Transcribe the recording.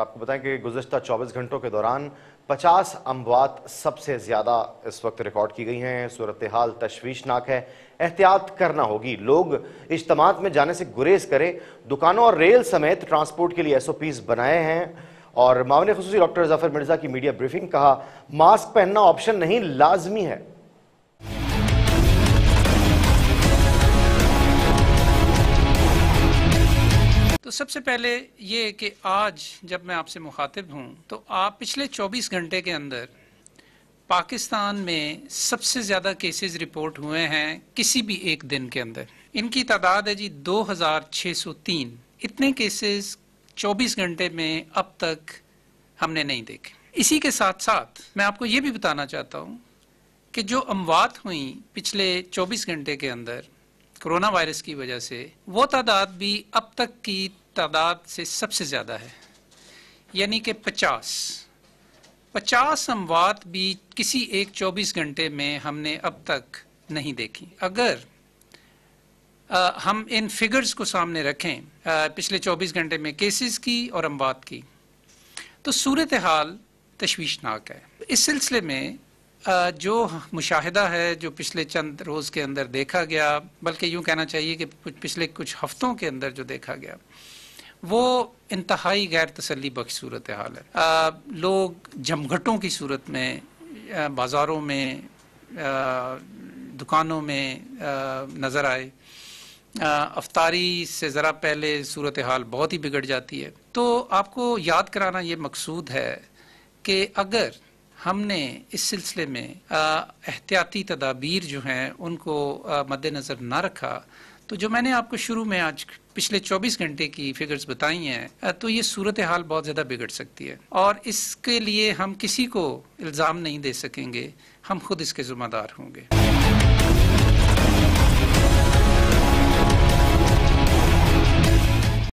आपको बताएं कि गुजशत 24 घंटों के दौरान 50 अमवात सबसे ज़्यादा इस वक्त रिकॉर्ड की गई हैं सूरत हाल तशवीशनाक है एहतियात करना होगी लोग इज्तम में जाने से गुरेज करें दुकानों और रेल समेत ट्रांसपोर्ट के लिए एस ओ पीज़ बनाए हैं और मामले खसूस डॉक्टर जफर मिर्ज़ा की मीडिया ब्रीफिंग कहा मास्क पहनना ऑप्शन नहीं लाजमी है सबसे पहले ये कि आज जब मैं आपसे मुखातिब हूँ तो आप पिछले 24 घंटे के अंदर पाकिस्तान में सबसे ज़्यादा केसेस रिपोर्ट हुए हैं किसी भी एक दिन के अंदर इनकी तादाद है जी 2603 इतने केसेस 24 घंटे में अब तक हमने नहीं देखे इसी के साथ साथ मैं आपको ये भी बताना चाहता हूँ कि जो अमवात हुई पिछले 24 घंटे के अंदर कोरोना वायरस की वजह से वो तादाद भी अब तक की तादाद से सबसे ज़्यादा है यानी कि 50 50 अमवात भी किसी एक 24 घंटे में हमने अब तक नहीं देखी अगर आ, हम इन फिगर्स को सामने रखें आ, पिछले 24 घंटे में केसेस की और अमवात की तो सूरत हाल तशवीशनाक है इस सिलसिले में जो मुशाहिदा है जो पिछले चंद रोज़ के अंदर देखा गया बल्कि यूँ कहना चाहिए कि पिछले कुछ हफ़्तों के अंदर जो देखा गया वो इंतहाई गैर तसली बख्श सूरत हाल है आ, लोग जमघटों की सूरत में बाज़ारों में आ, दुकानों में नज़र आए अफतारी से ज़रा पहले सूरत हाल बहुत ही बिगड़ जाती है तो आपको याद कराना ये मकसूद है कि अगर हमने इस सिलसिले में एहतियाती तदाबीर जो हैं उनको मद्दनज़र ना रखा तो जो मैंने आपको शुरू में आज पिछले 24 घंटे की फिगर्स बताई हैं तो ये सूरत हाल बहुत ज़्यादा बिगड़ सकती है और इसके लिए हम किसी को इल्ज़ाम नहीं दे सकेंगे हम खुद इसके ज़िम्मेदार होंगे